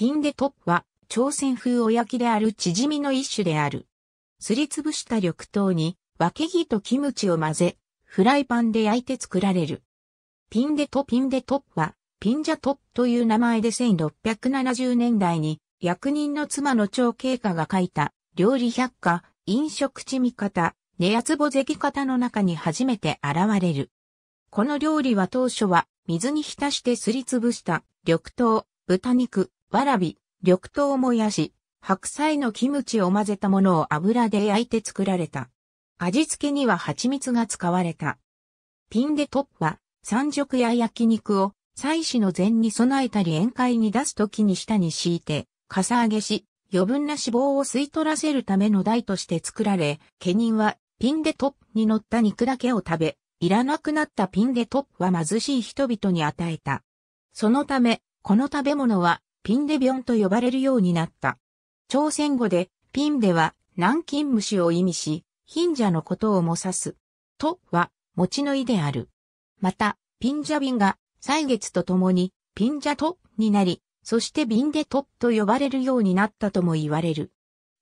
ピンデトッは、朝鮮風お焼きである縮みの一種である。すりつぶした緑豆に、わけぎとキムチを混ぜ、フライパンで焼いて作られる。ピンデトピンデトッは、ピンジャトッという名前で1670年代に、役人の妻の長慶華が書いた、料理百科、飲食地味方、寝やつぼぜき方の中に初めて現れる。この料理は当初は、水に浸してすりつぶした、緑豆、豚肉、わらび、緑豆もやし、白菜のキムチを混ぜたものを油で焼いて作られた。味付けには蜂蜜が使われた。ピンでトップは、山食や焼肉を、祭祀の前に備えたり宴会に出す時に下に敷いて、かさ上げし、余分な脂肪を吸い取らせるための台として作られ、家人はピンでトップに乗った肉だけを食べ、いらなくなったピンでトップは貧しい人々に与えた。そのため、この食べ物はピンデビョンと呼ばれるようになった。朝鮮語で、ピンデは、南京虫を意味し、貧者のことをも指す。とは、餅の意である。また、ピンジャビンが、歳月とともに、ピンジャトになり、そしてビンデトと呼ばれるようになったとも言われる。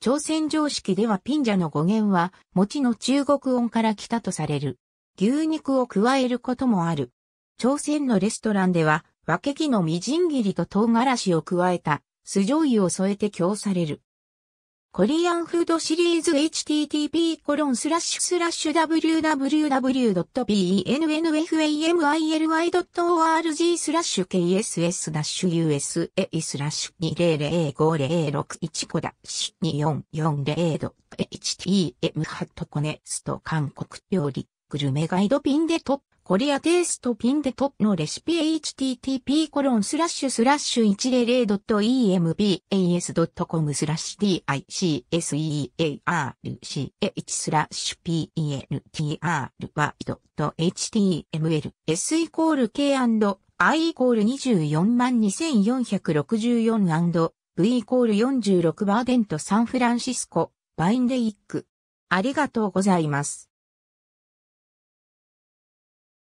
朝鮮常識ではピンジャの語源は、餅の中国音から来たとされる。牛肉を加えることもある。朝鮮のレストランでは、分け木のみじん切りと唐辛子を加えた酢醤油を添えて供される。コリアンフードシリーズ http コロンスラッシュスラッシュ www.bennfamily.org スラッシュ kss-usa スラッシュ20050615 2440.htm ハットコネスト韓国料理グルメガイドピンでトップコリアテイストピンデトのレシピ http コロンスラッシュスラッシュ 100.embas.com スラッシュ ticsearch スラッシュ pentry.html s イコール k&i イコール242,464 v イコール46バーデントサンフランシスコバインデイックありがとうございます。